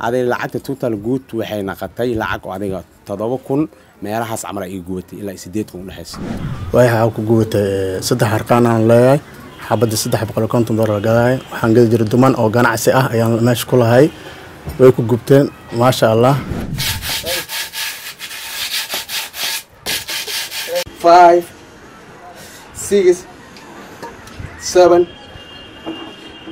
adiga lacagta total guud waxay naqatay lacag adiga toddoba kun meelahaas camal ay gubatay ilaa sideed kun udhexaysa waayaha ku gubatay eh, saddex harqaan aan leeyahay xabadda saddex boqol konton doolar gadaay waxaan gadi jiray duman oo ganacsi ah ayaan meesha ku lahay way ku gubteen maasha allah five six seven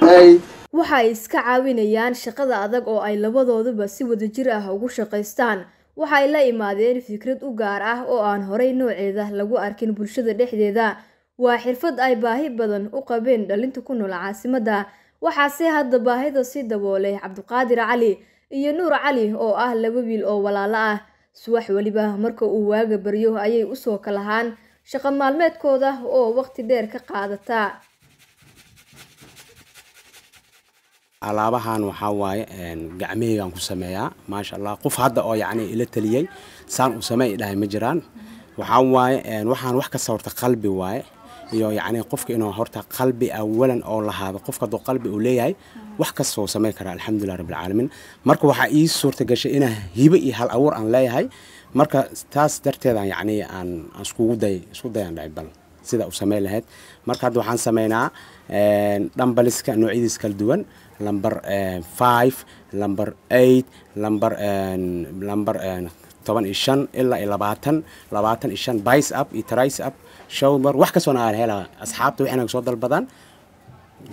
eight waxa ay iska caawinayaan shaqada adag oo ay labadooduba si wadajir ah ugu shaqaystaan waxa ay la imaadeen fikrad u gaar ah oo aan horay nooceeda lagu arkin bulshada dhexdeeda waa xirfad ay baahi badan u qabeen dhalinta ku nool caasimadda waxaase hadda baahida sii daboolay cabdiqaadir cali iyo nuur cali oo ah laba wiil oo walaalo ah subax weliba marka uu waaga baryo ayay usoo kalahaan shaqo maalmeedkooda oo waqti dheer ka qaadata alaabahan waxaa waaye gacmaheygaan ku sameeyaa maasha allah qof hadda oo yani ila taliyey saan uu sameey dhahay ma jiraan waxaa waaye waxaan wax kasta horta qalbi waaye iyo yacni qofka inuu horta qalbi awalan oo lahaado qofka hadduu qalbi uu leeyahay wax kastoo samayn karaa alxamdulilah rabbilcaalamiin marka waxaa ii suurta gashay inaa hibo iyo hal abuur aan leeyahay marka taas darteedaan yacni aan iskugu day isku dayaan dhahay bal sida u samayn lahayd marka hadda waxaan sameynaa dhambaliska noocyadiis kala duwan lamber five lamber eight lamber lamber toban iyo shan ilaa iyo labaatan labaatan iyo shan bice up iyo trice up showmer wax kastoona aan helaa asxaabta waxayna soo dalbadaan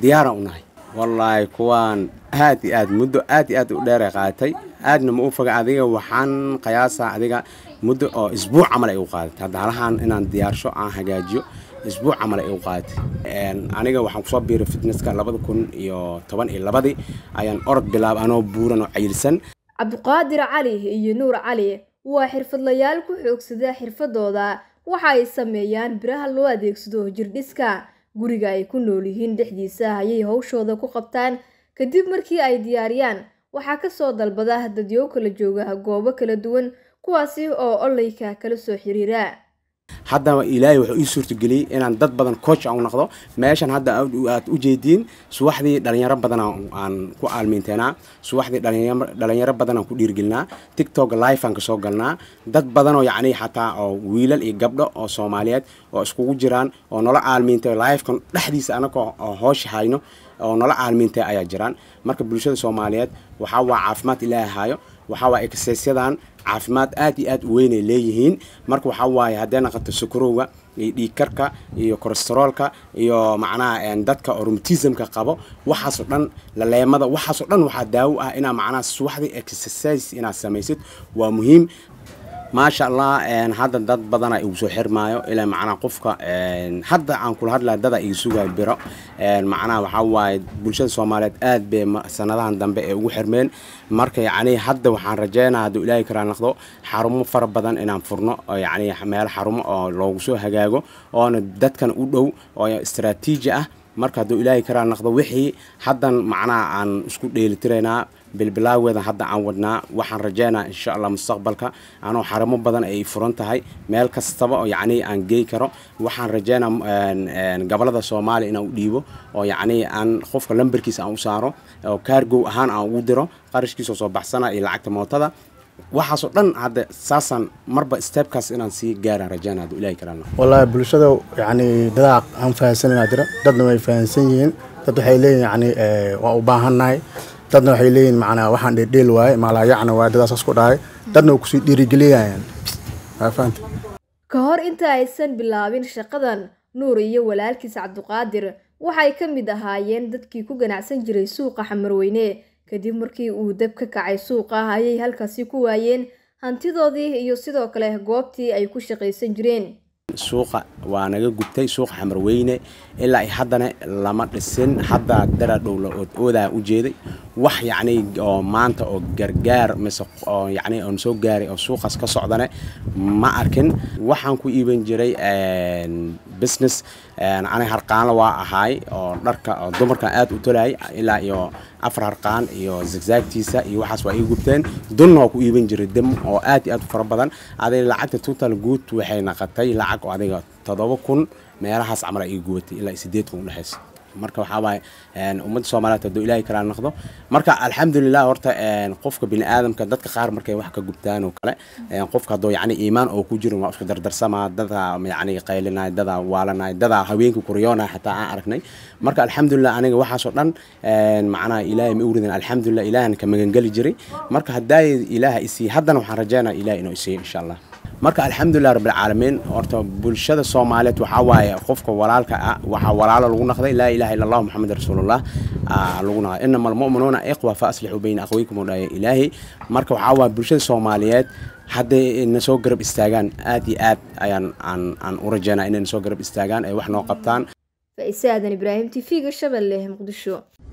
diyaaraan u nahay wallaahi kuwaan aada iyo aad muddo aad iyo aad u dheer qaatay aadna ma u faga adiga waxaan qiyaasaa adiga muddo oo isbuuc camal ay u qaadatay haddaalahaan inaan diyaarsho aan hagaajiyo isbuuc camal ay u qaadatay aniga waxaan kusoo biiray fitneska labada kun iyo toban iyo labadii ayaan orod bilaab anoo buuran oo cayilsan cabdiqaadir cali iyo nuur cali waa xirfadlayaal ku xoogsada xirfadooda waxa ay sameeyaan biraha loo adeegsado jirdhiska guriga ay ku nool yihiin dhexdiisa ayay howshooda ku qabtaan kadib markii ay diyaariyaan waxaa ka soo dalbada dadyo kala jooga goobo kala duwan kuwaasi oo olayka kala soo xiriira haddaba ilaahay wuxuu ii suurtageliyey inaan dad badan coach aan noqdo meeshan hadda aad u jeediin subaxdii dhallinyaro badan aan ku aalmiinteenaa subaxdii dhalinyaro badan ku dhiirgelinaa tiktok live aan kasoo galnaa dad badanoo yacni xataa oo wiilal iyo gabdho oo soomaaliyeed oo iskugu jiraan oo nala aalmiintay livekan dhexdiisa anagoo oo hoosha hayno oo nala aalmiintay ayaa jiraan marka bulshada soomaaliyeed waxaa waa caafimaad ilaahay haayo waxaawaa exerciseyadan caafimaad aada iyo aada u weynay leeyihiin marka waxaa waaye haddee naqato sukarowga iyo dhiigkarka iyo kolesteroolka iyo macnaha dadka oromtismka qabo waxaasoo dhan laleemada waxaasoo dhan waxaa daawo ah inaa macnaha subaxdii exercise inaad samaysid waa muhiim maasha allah hadda dad badana igusoo xirmaayo ilaa macnaha qofka hadda aan kula hadlaa dada iga sugayo biro macnaha waxaawaaye bulshada soomaaliyeed aad bay sanadahan dambe ee ugu xirmeen marka yacni hadda waxaan rajeynaa hadduu ilaahi karaa naqdo xarumo fara badan inaan furno yacni meel xarumo oo loogu soo hagaago oona dadkan u dhow oo istaraatiiji ah marka haduu ilaahay karaa naqdo wixii haddan macnaha aan isku dheelitiraynaa bilbilaaweeda hadda aan wadnaa waxaan rajaynaa insha allah mustaqbalka anoo xarumo badan ay furan tahay meel kastaba oo yacnii aan gey karo waxaan rajaynaa gobolada soomaaliya inaan u dhiibo oo yacnii aan qofka lambarkiisa aan u saaro oo kaargow ahaan aan ugu diro qarashkiisoo soo baxsanaa iyo lacagta mootada waxaasoo dhan hadde saasan marba steebkaas inaan sii gaaraan rajaan ilaahi karaana wallaahi bulshada yacni dadaa aan fahamsan inaa jira dadna way fahamsan yihiin dad waxay leeyihin yacni eh, waa u baahannahay dadna waxay leeyihin macnaa waxaan dheeldheel waaye maalaayacna yacna waaye dadaas isku dhahay dadna way kusii dhiirigeliyayaan waa ka hor inta aysan bilaabin shaqadan nuur iyo walaalkiis cabduqaadir waxay ka mid ahaayeen dadkii ku ganacsan jiray suuqa xamarweyne kadib markii uu dab ka kacay suuqah ayay halkaasi ku waayeen hantidoodii iyo sidoo kale goobtii ay ku shaqaysan jireen suuqa waa naga gubtay suuqa xamarweyne ilaa i haddana lama dhisin hadda dara la oodaa u jeeday wax yacni oo maanta oo gargaar mise oo oon soo gaaray oo suuqaas ka socdane ma arkin waxaan ku iiban jiray business ani harqaanla waa ahaay oo dharka oo dumarkan aad u tolaay ilaa iyo afar harqaan iyo zagzaagtiisa iyo waxaas waa ii gubteen dunna waa ku iiban jiray dim oo aad iyo aad u fara badan adiga lacagta total guud waxay naqatay lacag oo adiga todoba kun meelahaas camala ii gubatay ilaa sideed kun u dhexaysa marka waxaawaay ummadda soomaliyeed haduu ilaahay kala noqdo marka alxamdulilah horta qofka biniaadamka dadka qaar markay wax ka gubtaan oo kale qofka hadduu yacni iimaan oo ku jirin waa isku dardarsamaa dadaa yacni qaylinay dadaa waalanay dadaa haweenka kuryoonay xataa aan aragnay marka alxamdulilah aniga waxaasoo dhan macnaha ilaahay ma uridin alxamdulilah ilaahan ka magangeli jiray marka haddaay ilaaha isii haddana waxaan rajeynaa ilaah inuu isiiyo insha allah marka alxamdulilah rabbilcaalamiin horta bulshada soomaaliyeed waxaa waaye qofka walaalka ah waxaa walaalo lagu naqday laa ilaha illa allah moxamed rasuululah ah, lagu naqday inama almu'minuuna iqwa fa aslixuu bayna aqwaykum oo dhaya marka waxaa waaye bulshada soomaaliyeed hadday na soo garab istaagaan aad iyo aad ayaan aan aan u rajaynaa inay na soo garab istaagaan ay wax noo qabtaan faisadan ibraahim t v-ga shabeelle muqdisho